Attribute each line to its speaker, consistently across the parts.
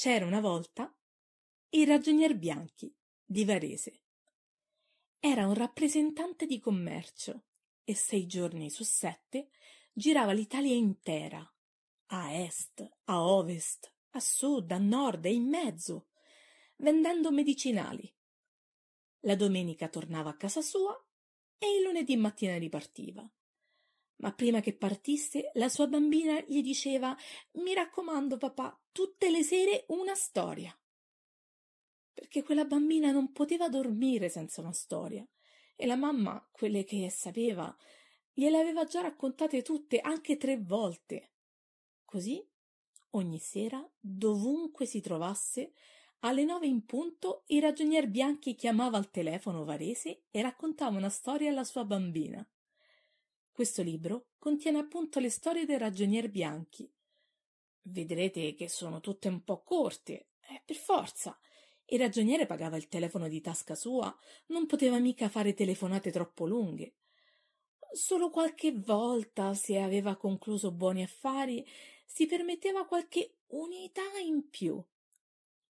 Speaker 1: C'era una volta il ragionier Bianchi di Varese. Era un rappresentante di commercio e sei giorni su sette girava l'Italia intera, a est, a ovest, a sud, a nord e in mezzo, vendendo medicinali. La domenica tornava a casa sua e il lunedì mattina ripartiva. Ma prima che partisse, la sua bambina gli diceva Mi raccomando, papà, tutte le sere una storia. Perché quella bambina non poteva dormire senza una storia, e la mamma, quelle che sapeva, gliele aveva già raccontate tutte, anche tre volte. Così, ogni sera, dovunque si trovasse, alle nove in punto il ragionier Bianchi chiamava al telefono Varese e raccontava una storia alla sua bambina. Questo libro contiene appunto le storie dei ragionier bianchi. Vedrete che sono tutte un po' corte, eh, per forza. Il ragioniere pagava il telefono di tasca sua, non poteva mica fare telefonate troppo lunghe. Solo qualche volta, se aveva concluso buoni affari, si permetteva qualche unità in più.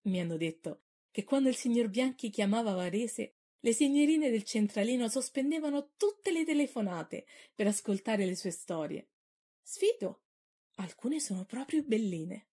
Speaker 1: Mi hanno detto che quando il signor Bianchi chiamava Varese le signorine del centralino sospendevano tutte le telefonate per ascoltare le sue storie. Sfido! Alcune sono proprio belline.